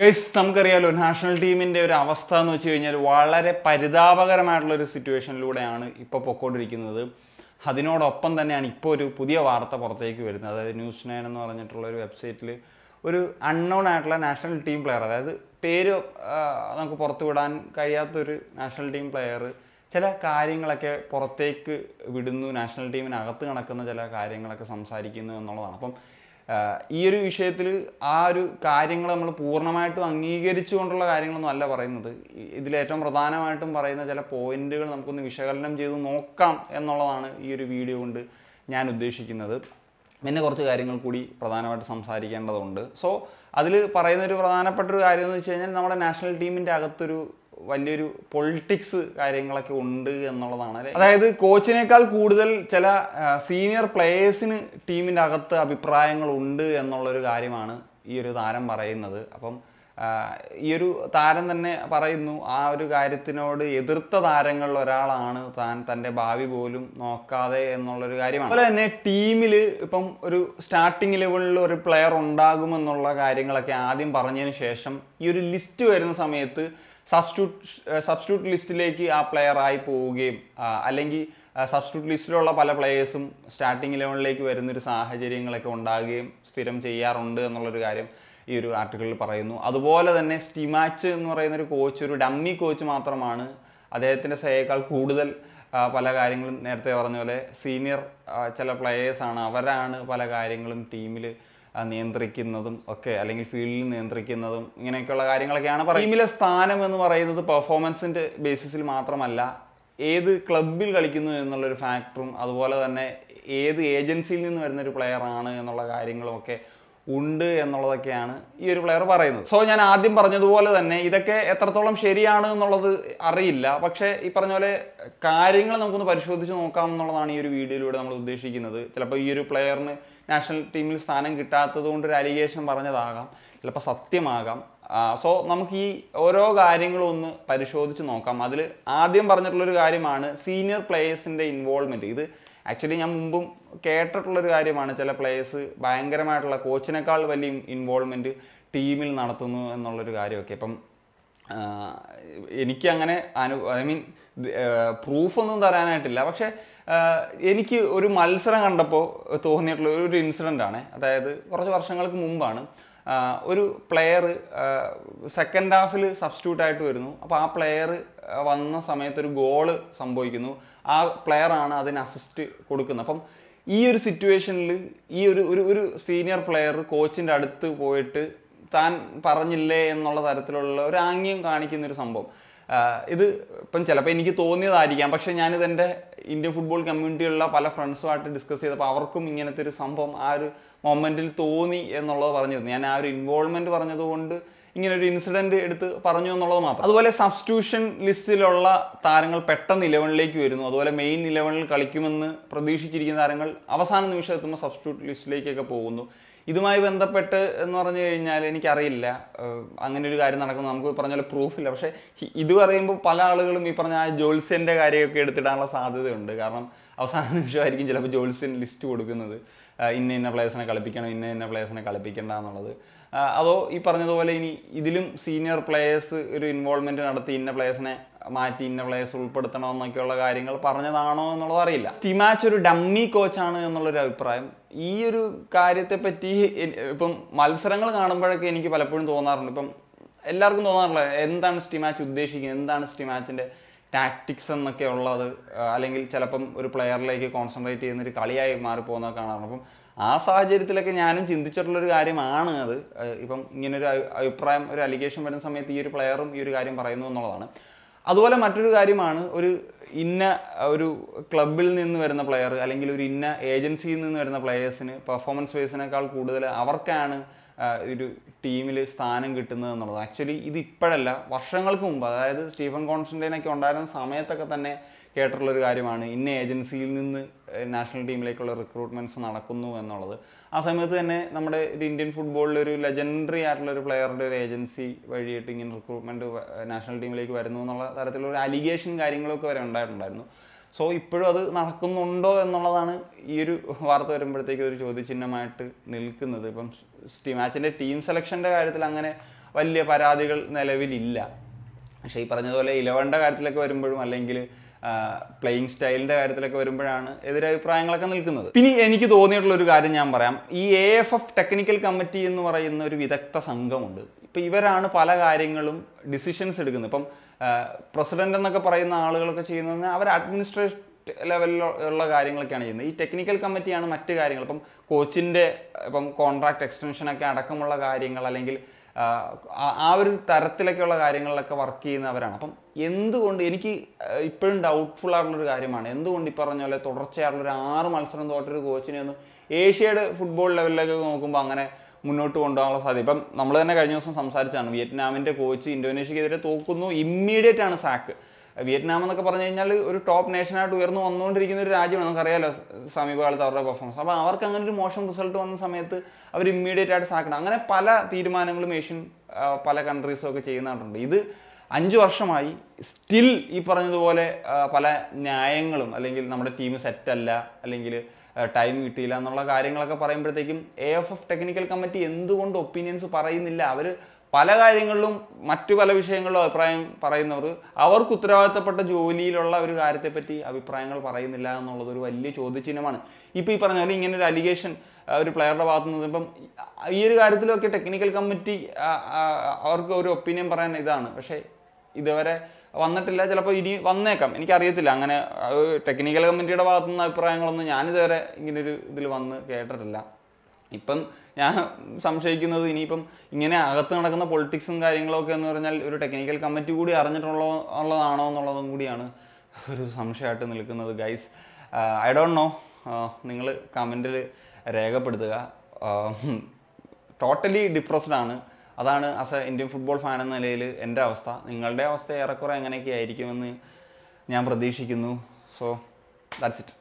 guys നമുക്കറിയാലോ national ടീമിൻ്റെ ഒരു അവസ്ഥ എന്ന് വെച്ച് കഴിഞ്ഞാൽ വളരെ പരിതാപകരമായിട്ടുള്ള ഒരു സിറ്റുവേഷനിലൂടെയാണ് ഇപ്പോൾ പൊക്കോണ്ടിരിക്കുന്നത് അതിനോടൊപ്പം തന്നെയാണ് ഇപ്പോൾ ഒരു പുതിയ വാർത്ത പുറത്തേക്ക് വരുന്നത് അതായത് ന്യൂസ് നയൻ എന്ന് പറഞ്ഞിട്ടുള്ള ഒരു വെബ്സൈറ്റിൽ ഒരു അൺനോൺ ആയിട്ടുള്ള നാഷണൽ ടീം പ്ലെയർ അതായത് പേര് നമുക്ക് പുറത്തു വിടാൻ കഴിയാത്തൊരു നാഷണൽ ടീം പ്ലെയർ ചില കാര്യങ്ങളൊക്കെ പുറത്തേക്ക് വിടുന്നു നാഷണൽ ടീമിനകത്ത് നടക്കുന്ന ചില കാര്യങ്ങളൊക്കെ സംസാരിക്കുന്നു എന്നുള്ളതാണ് അപ്പം ഈ ഒരു വിഷയത്തിൽ ആ ഒരു കാര്യങ്ങൾ നമ്മൾ പൂർണ്ണമായിട്ടും അംഗീകരിച്ചുകൊണ്ടുള്ള കാര്യങ്ങളൊന്നും അല്ല പറയുന്നത് ഇതിലേറ്റവും പ്രധാനമായിട്ടും പറയുന്ന ചില പോയിന്റുകൾ നമുക്കൊന്ന് വിശകലനം ചെയ്ത് നോക്കാം എന്നുള്ളതാണ് ഈ ഒരു വീഡിയോ കൊണ്ട് ഞാൻ ഉദ്ദേശിക്കുന്നത് പിന്നെ കുറച്ച് കാര്യങ്ങൾ കൂടി പ്രധാനമായിട്ട് സംസാരിക്കേണ്ടതുണ്ട് സോ അതിൽ പറയുന്നൊരു പ്രധാനപ്പെട്ട ഒരു കാര്യം എന്ന് വെച്ച് കഴിഞ്ഞാൽ നമ്മുടെ നാഷണൽ ടീമിൻ്റെ അകത്തൊരു വലിയൊരു പൊളിറ്റിക്സ് കാര്യങ്ങളൊക്കെ ഉണ്ട് എന്നുള്ളതാണ് അതായത് കോച്ചിനേക്കാൾ കൂടുതൽ ചില സീനിയർ പ്ലേയേഴ്സിന് ടീമിൻ്റെ അകത്ത് അഭിപ്രായങ്ങൾ ഉണ്ട് എന്നുള്ളൊരു കാര്യമാണ് ഈ ഒരു താരം പറയുന്നത് അപ്പം ഈ ഒരു താരം തന്നെ പറയുന്നു ആ ഒരു കാര്യത്തിനോട് എതിർത്ത താരങ്ങളിൽ ഒരാളാണ് താൻ തൻ്റെ ഭാവി പോലും നോക്കാതെ എന്നുള്ളൊരു കാര്യമാണ് അതുപോലെ തന്നെ ടീമിൽ ഇപ്പം ഒരു സ്റ്റാർട്ടിംഗ് ലെവലിൽ ഒരു പ്ലെയർ ഉണ്ടാകുമെന്നുള്ള കാര്യങ്ങളൊക്കെ ആദ്യം പറഞ്ഞതിന് ശേഷം ഈ ഒരു ലിസ്റ്റ് വരുന്ന സമയത്ത് സബ്സ്റ്റിറ്റ്യൂട്ട് സബ്സ്റ്റിറ്റ്യൂട്ട് ലിസ്റ്റിലേക്ക് ആ പ്ലെയർ ആയി പോവുകയും അല്ലെങ്കിൽ സബ്സ്റ്റിറ്റ്യൂട്ട് ലിസ്റ്റിലുള്ള പല പ്ലെയേഴ്സും സ്റ്റാർട്ടിംഗ് ഇലവനിലേക്ക് വരുന്നൊരു സാഹചര്യങ്ങളൊക്കെ ഉണ്ടാകുകയും സ്ഥിരം ചെയ്യാറുണ്ട് എന്നുള്ളൊരു കാര്യം ഈ ഒരു ആർട്ടിക്കിളിൽ പറയുന്നു അതുപോലെ തന്നെ സ്റ്റിമാച്ച് എന്ന് പറയുന്ന ഒരു കോച്ച് ഒരു ഡമ്മി കോച്ച് മാത്രമാണ് അദ്ദേഹത്തിൻ്റെ സേയേക്കാൾ കൂടുതൽ പല കാര്യങ്ങളും നേരത്തെ പറഞ്ഞ പോലെ സീനിയർ ചില പ്ലെയേഴ്സാണ് അവരാണ് പല കാര്യങ്ങളും ടീമിൽ നിയന്ത്രിക്കുന്നതും ഒക്കെ അല്ലെങ്കിൽ ഫീൽഡിൽ നിയന്ത്രിക്കുന്നതും ഇങ്ങനെയൊക്കെയുള്ള കാര്യങ്ങളൊക്കെയാണ് പറയുന്നത് ടീമിലെ സ്ഥാനം എന്ന് പറയുന്നത് പെർഫോമൻസിൻ്റെ ബേസിസിൽ മാത്രമല്ല ഏത് ക്ലബിൽ കളിക്കുന്നു എന്നുള്ളൊരു ഫാക്ടറും അതുപോലെ തന്നെ ഏത് ഏജൻസിയിൽ നിന്ന് വരുന്നൊരു പ്ലെയറാണ് എന്നുള്ള കാര്യങ്ങളുമൊക്കെ ഉണ്ട് എന്നുള്ളതൊക്കെയാണ് ഈ ഒരു പ്ലെയർ പറയുന്നത് സോ ഞാൻ ആദ്യം പറഞ്ഞതുപോലെ തന്നെ ഇതൊക്കെ എത്രത്തോളം ശരിയാണ് എന്നുള്ളത് അറിയില്ല പക്ഷേ ഈ പറഞ്ഞ പോലെ കാര്യങ്ങൾ നമുക്കൊന്ന് പരിശോധിച്ച് നോക്കാം എന്നുള്ളതാണ് ഈ ഒരു വീഡിയോയിലൂടെ നമ്മൾ ഉദ്ദേശിക്കുന്നത് ചിലപ്പോൾ ഈ ഒരു പ്ലെയറിന് നാഷണൽ ടീമിൽ സ്ഥാനം കിട്ടാത്തത് കൊണ്ട് ഒരു അലിഗേഷൻ പറഞ്ഞതാകാം ചിലപ്പോൾ സത്യമാകാം സോ നമുക്ക് ഈ ഓരോ കാര്യങ്ങളും ഒന്ന് പരിശോധിച്ച് നോക്കാം അതിൽ ആദ്യം പറഞ്ഞിട്ടുള്ളൊരു കാര്യമാണ് സീനിയർ പ്ലേയേഴ്സിൻ്റെ ഇൻവോൾവ്മെൻറ്റ് ഇത് ആക്ച്വലി ഞാൻ മുമ്പും കേട്ടിട്ടുള്ളൊരു കാര്യമാണ് ചില പ്ലേയേഴ്സ് ഭയങ്കരമായിട്ടുള്ള കോച്ചിനേക്കാൾ വലിയ ഇൻവോൾവ്മെൻറ്റ് ടീമിൽ നടത്തുന്നു എന്നുള്ളൊരു കാര്യമൊക്കെ ഇപ്പം എനിക്ക് അങ്ങനെ അനു ഐ മീൻ പ്രൂഫൊന്നും തരാനായിട്ടില്ല പക്ഷേ എനിക്ക് ഒരു മത്സരം കണ്ടപ്പോൾ തോന്നിയിട്ടുള്ള ഒരു ഇൻസിഡൻ്റ് ആണ് അതായത് കുറച്ച് വർഷങ്ങൾക്ക് മുമ്പാണ് ഒരു പ്ലെയർ സെക്കൻഡ് ഹാഫിൽ സബ്സ്റ്റിറ്റ്യൂട്ട് ആയിട്ട് വരുന്നു അപ്പോൾ ആ പ്ലെയർ വന്ന സമയത്ത് ഒരു ഗോള് സംഭവിക്കുന്നു ആ പ്ലെയറാണ് അതിന് അസിസ്റ്റ് കൊടുക്കുന്നത് അപ്പം ഈ ഒരു സിറ്റുവേഷനിൽ ഈ ഒരു ഒരു ഒരു സീനിയർ പ്ലെയർ കോച്ചിൻ്റെ അടുത്ത് പോയിട്ട് താൻ പറഞ്ഞില്ലേ എന്നുള്ള തരത്തിലുള്ള ഒരു ആംഗ്യം കാണിക്കുന്ന ഒരു സംഭവം ഇത് ഇപ്പം ചിലപ്പോൾ എനിക്ക് തോന്നിയതായിരിക്കാം പക്ഷെ ഞാനിത് എൻ്റെ ഇന്ത്യൻ ഫുട്ബോൾ കമ്മ്യൂണിറ്റിയിലുള്ള പല ഫ്രണ്ട്സുമായിട്ട് ഡിസ്കസ് ചെയ്തപ്പോൾ അവർക്കും ഇങ്ങനത്തെ ഒരു സംഭവം ആ ഒരു മൊമെൻറ്റിൽ തോന്നി എന്നുള്ളത് തന്നു ഞാൻ ആ ഒരു ഇൻവോൾവ്മെൻറ്റ് പറഞ്ഞതുകൊണ്ട് ഇങ്ങനെ ഒരു ഇൻസിഡന്റ് എടുത്ത് പറഞ്ഞു എന്നുള്ളത് മാത്രം അതുപോലെ സബ്സ്റ്റിറ്റ്യൂഷൻ ലിസ്റ്റിലുള്ള താരങ്ങൾ പെട്ടെന്ന് ഇലവനിലേക്ക് വരുന്നു അതുപോലെ മെയിൻ ഇലവനിൽ കളിക്കുമെന്ന് പ്രതീക്ഷിച്ചിരിക്കുന്ന താരങ്ങൾ അവസാന നിമിഷം എത്തുമ്പോൾ സബ്സ്റ്റിറ്റ്യൂട്ട് ലിസ്റ്റിലേക്കൊക്കെ പോകുന്നു ഇതുമായി ബന്ധപ്പെട്ട് എന്ന് പറഞ്ഞു കഴിഞ്ഞാൽ എനിക്കറിയില്ല അങ്ങനെ ഒരു കാര്യം നടക്കുന്നു നമുക്ക് പറഞ്ഞ പോലെ പ്രൂഫില്ല പക്ഷേ ഇത് പറയുമ്പോൾ പല ആളുകളും ഈ പറഞ്ഞ ആ ജോൽസ്യൻ്റെ കാര്യമൊക്കെ എടുത്തിടാനുള്ള സാധ്യതയുണ്ട് കാരണം അവസാന നിമിഷമായിരിക്കും ചിലപ്പോൾ ജോൽസ്യൻ ലിസ്റ്റ് കൊടുക്കുന്നത് ഇന്ന ഇന്ന പ്ലേയേഴ്സിനെ കളിപ്പിക്കണം ഇന്ന ഇന്ന പ്ലേയേഴ്സിനെ കളിപ്പിക്കേണ്ട എന്നുള്ളത് അതോ ഈ പറഞ്ഞതുപോലെ ഇനി ഇതിലും സീനിയർ പ്ലേയേഴ്സ് ഒരു ഇൻവോൾവ്മെന്റ് നടത്തി ഇന്ന പ്ലേയേഴ്സിനെ മാറ്റി ഇന്ന പ്ലേയേഴ്സ് ഉൾപ്പെടുത്തണം എന്നൊക്കെയുള്ള കാര്യങ്ങൾ പറഞ്ഞതാണോ എന്നുള്ളത് അറിയില്ല സ്റ്റിമാച്ച് ഒരു ഡമ്മി കോച്ചാണ് എന്നുള്ളൊരു അഭിപ്രായം ഈ ഒരു കാര്യത്തെപ്പറ്റി ഇപ്പം മത്സരങ്ങൾ കാണുമ്പോഴൊക്കെ എനിക്ക് പലപ്പോഴും തോന്നാറുണ്ട് ഇപ്പം എല്ലാവർക്കും തോന്നാറില്ല എന്താണ് സ്റ്റിമാച്ച് ഉദ്ദേശിക്കുന്നത് എന്താണ് സ്റ്റിമാച്ചിൻ്റെ ടാക്ടിക്സ് എന്നൊക്കെ ഉള്ളത് അല്ലെങ്കിൽ ചിലപ്പം ഒരു പ്ലെയറിലേക്ക് കോൺസെൻട്രേറ്റ് ചെയ്യുന്ന ഒരു കളിയായി മാറിപ്പോകുന്നത് കാണാറുണ്ട് അപ്പം ആ സാഹചര്യത്തിലൊക്കെ ഞാനും ചിന്തിച്ചിട്ടുള്ളൊരു കാര്യമാണ് അത് ഇപ്പം ഇങ്ങനൊരു അഭിപ്രായം ഒരു അലിഗേഷൻ വരുന്ന സമയത്ത് ഈ ഒരു പ്ലെയറും ഈ ഒരു കാര്യം പറയുന്നു എന്നുള്ളതാണ് അതുപോലെ മറ്റൊരു കാര്യമാണ് ഒരു ഇന്ന ഒരു ക്ലബിൽ നിന്ന് വരുന്ന പ്ലെയർ അല്ലെങ്കിൽ ഒരു ഇന്ന ഏജൻസിയിൽ നിന്ന് വരുന്ന പ്ലെയേഴ്സിന് പെർഫോമൻസ് ബേസിനേക്കാൾ കൂടുതൽ അവർക്കാണ് ഒരു ടീമിൽ സ്ഥാനം കിട്ടുന്നത് എന്നുള്ളത് ആക്ച്വലി ഇത് ഇപ്പോഴല്ല വർഷങ്ങൾക്ക് മുമ്പ് അതായത് സ്റ്റീഫൻ കോൺസ്റ്റൻറ്റൈനൊക്കെ ഉണ്ടായിരുന്ന സമയത്തൊക്കെ തന്നെ കേട്ടിട്ടുള്ളൊരു കാര്യമാണ് ഇന്ന ഏജൻസിയിൽ നിന്ന് നാഷണൽ ടീമിലേക്കുള്ള റിക്രൂട്ട്മെൻറ്റ്സ് നടക്കുന്നു എന്നുള്ളത് ആ സമയത്ത് തന്നെ നമ്മുടെ ഒരു ഇന്ത്യൻ ഫുട്ബോളിൽ ഒരു ലെജൻഡറി ആയിട്ടുള്ള ഒരു പ്ലെയറുടെ ഒരു ഏജൻസി വഴിയിട്ട് ഇങ്ങനെ റിക്രൂട്ട്മെൻറ്റ് നാഷണൽ ടീമിലേക്ക് വരുന്നു എന്നുള്ള തരത്തിലുള്ള അലിഗേഷൻ കാര്യങ്ങളൊക്കെ വരെ ഉണ്ടായിട്ടുണ്ടായിരുന്നു സോ ഇപ്പോഴും അത് നടക്കുന്നുണ്ടോ എന്നുള്ളതാണ് ഈ ഒരു വാർത്ത വരുമ്പോഴത്തേക്ക് ഒരു ചോദ്യചിഹ്നമായിട്ട് നിൽക്കുന്നത് ഇപ്പം സ്റ്റിമാച്ചിൻ്റെ ടീം സെലക്ഷൻ്റെ കാര്യത്തിൽ അങ്ങനെ വലിയ പരാതികൾ നിലവിലില്ല പക്ഷേ ഈ പറഞ്ഞതുപോലെ ഇലവൻ്റെ കാര്യത്തിലൊക്കെ വരുമ്പോഴും അല്ലെങ്കിൽ പ്ലേയിങ് സ്റ്റൈലിൻ്റെ കാര്യത്തിലൊക്കെ വരുമ്പോഴാണ് എതിരഭിപ്രായങ്ങളൊക്കെ നിൽക്കുന്നത് പിന്നെ എനിക്ക് തോന്നിയിട്ടുള്ള ഒരു കാര്യം ഞാൻ പറയാം ഈ A F F technical committee എന്ന് പറയുന്ന ഒരു വിദഗ്ധ സംഘമുണ്ട് ഇപ്പം ഇവരാണ് പല കാര്യങ്ങളും ഡിസിഷൻസ് എടുക്കുന്നത് ഇപ്പം പ്രസിഡന്റ് എന്നൊക്കെ പറയുന്ന ആളുകളൊക്കെ ചെയ്യുന്നത് അവർ അഡ്മിനിസ്ട്രേഷൻ ലെവലിലുള്ള കാര്യങ്ങളൊക്കെയാണ് ചെയ്യുന്നത് ഈ ടെക്നിക്കൽ കമ്മിറ്റിയാണ് മറ്റ് കാര്യങ്ങൾ ഇപ്പം കോച്ചിൻ്റെ ഇപ്പം കോൺട്രാക്ട് എക്സ്റ്റൻഷനൊക്കെ അടക്കമുള്ള കാര്യങ്ങൾ അല്ലെങ്കിൽ ആ ഒരു തരത്തിലൊക്കെയുള്ള കാര്യങ്ങളിലൊക്കെ വർക്ക് ചെയ്യുന്നവരാണ് അപ്പം എന്തുകൊണ്ട് എനിക്ക് ഇപ്പോഴും ഡൗട്ട്ഫുൾ ആയിട്ടുള്ളൊരു കാര്യമാണ് എന്തുകൊണ്ട് ഈ പറഞ്ഞ പോലെ തുടർച്ചയായിട്ടുള്ള ഒരു ആറ് മത്സരം തോട്ടൊരു കോച്ചിനെ ഒന്നും ഏഷ്യയുടെ ഫുട്ബോൾ ലെവലിലൊക്കെ നോക്കുമ്പോൾ അങ്ങനെ മുന്നോട്ട് കൊണ്ടുപോകാനുള്ള സാധ്യത ഇപ്പം നമ്മൾ തന്നെ കഴിഞ്ഞ ദിവസം സംസാരിച്ചാണ് വിയറ്റ്നാമിൻ്റെ കോച്ച് ഇന്തോനേഷ്യക്കെതിരെ തോക്കുന്നു ഇമ്മീഡിയറ്റ് ആണ് സാക്ക് വിയറ്റ്നാം എന്നൊക്കെ പറഞ്ഞു കഴിഞ്ഞാൽ ഒരു ടോപ്പ് നേഷനായിട്ട് ഉയർന്നു വന്നുകൊണ്ടിരിക്കുന്ന ഒരു രാജ്യമാണ് നമുക്കറിയാലോ സമീപകാലത്ത് അവരുടെ പെർഫോമൻസ് അപ്പോൾ അവർക്ക് അങ്ങനെ ഒരു മോശം റിസൾട്ട് വന്ന സമയത്ത് അവർ ഇമ്മീഡിയറ്റ് ആയിട്ട് സാക്കണം അങ്ങനെ പല തീരുമാനങ്ങളും ഏഷ്യൻ പല കൺട്രീസും ഒക്കെ ചെയ്യുന്നുണ്ട് ഇത് അഞ്ച് വർഷമായി സ്റ്റിൽ ഈ പറഞ്ഞതുപോലെ പല ന്യായങ്ങളും അല്ലെങ്കിൽ നമ്മുടെ ടീം സെറ്റല്ല അല്ലെങ്കിൽ ടൈം കിട്ടിയില്ല എന്നുള്ള കാര്യങ്ങളൊക്കെ പറയുമ്പോഴത്തേക്കും A F F technical committee എന്തുകൊണ്ട് ഒപ്പീനിയൻസ് പറയുന്നില്ല അവർ പല കാര്യങ്ങളിലും മറ്റു പല വിഷയങ്ങളിലും അഭിപ്രായം പറയുന്നവർ അവർക്ക് ഉത്തരവാദിത്തപ്പെട്ട ജോലിയിലുള്ള ഒരു കാര്യത്തെപ്പറ്റി അഭിപ്രായങ്ങൾ പറയുന്നില്ല എന്നുള്ളത് ഒരു വലിയ ചോദ്യചിഹ്നമാണ് ഇപ്പം ഈ പറഞ്ഞ ഇങ്ങനെ ഒരു അലിഗേഷൻ ഒരു പ്ലെയറുടെ ഭാഗത്തു നിന്ന് ഇപ്പം ഈ ഒരു കാര്യത്തിലൊക്കെ ടെക്നിക്കൽ കമ്മിറ്റി അവർക്ക് ഒരു ഒപ്പീനിയൻ പറയാൻ ഇതാണ് പക്ഷേ ഇതുവരെ വന്നിട്ടില്ല ചിലപ്പോൾ ഇനി വന്നേക്കാം എനിക്കറിയത്തില്ല അങ്ങനെ ടെക്നിക്കൽ കമ്മിറ്റിയുടെ ഭാഗത്തു നിന്ന് അഭിപ്രായങ്ങളൊന്നും ഞാനിതുവരെ ഇങ്ങനൊരു ഇതിൽ വന്ന് കേട്ടിട്ടില്ല ഇപ്പം ഞാൻ സംശയിക്കുന്നത് ഇനിയിപ്പം ഇങ്ങനെ അകത്ത് നടക്കുന്ന പൊളിറ്റിക്സും കാര്യങ്ങളൊക്കെ എന്ന് പറഞ്ഞാൽ ഒരു ടെക്നിക്കൽ കമ്മിറ്റി കൂടി അറിഞ്ഞിട്ടുള്ളോ ഉള്ളതാണോ എന്നുള്ളതും കൂടിയാണ് ഒരു സംശയമായിട്ട് നിൽക്കുന്നത് ഗൈസ് ഐ ഡോണ്ട് നോ നിങ്ങൾ കമൻറ്റിൽ രേഖപ്പെടുത്തുക ടോട്ടലി ഡിപ്രസ്ഡ് ആണ് അതാണ് as a Indian football fan എന്ന നിലയിൽ എൻ്റെ അവസ്ഥ നിങ്ങളുടെ അവസ്ഥ ഏറെക്കുറെ എങ്ങനെയൊക്കെ ആയിരിക്കുമെന്ന് ഞാൻ പ്രതീക്ഷിക്കുന്നു സോ ദാറ്റ്സ് ഇറ്റ്